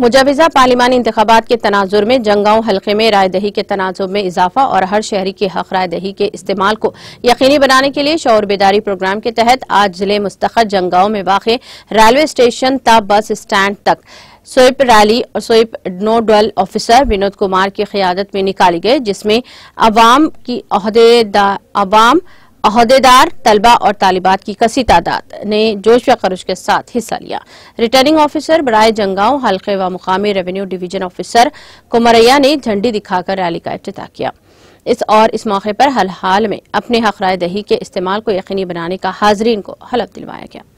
मुजवजा पार्लिमानी इंतबात के तनाजुर में जंगाओं हल्के में राय दही के तनाजुब में इजाफा और हर शहरी के हक राय दही के इस्तेमाल को यकीनी बनाने के लिए शौर बेदारी प्रोग्राम के तहत आज जिले मुस्तखर जंगाओं में वाक़ रेलवे स्टेशन तब बस स्टैंड तक स्वीप रैली और sweep nodal officer Vinod Kumar की क्यादत में निकाली गई जिसमें अवाम की अवाम अहदेदार तलबा और तालिबात की कसी तादाद ने जोश व खरुश के साथ हिस्सा लिया रिटर्निंग ऑफिसर बराए जंगाव हल्के व मुकामी रेवेन्यू डिवीजन ऑफिसर कुमरैया ने झंडी दिखाकर रैली का अफ्त किया इस और इस मौके पर हर हाल में अपने हक राय दही के इस्तेमाल को यकीनी बनाने का हाजरीन को हलफ दिलवाया गया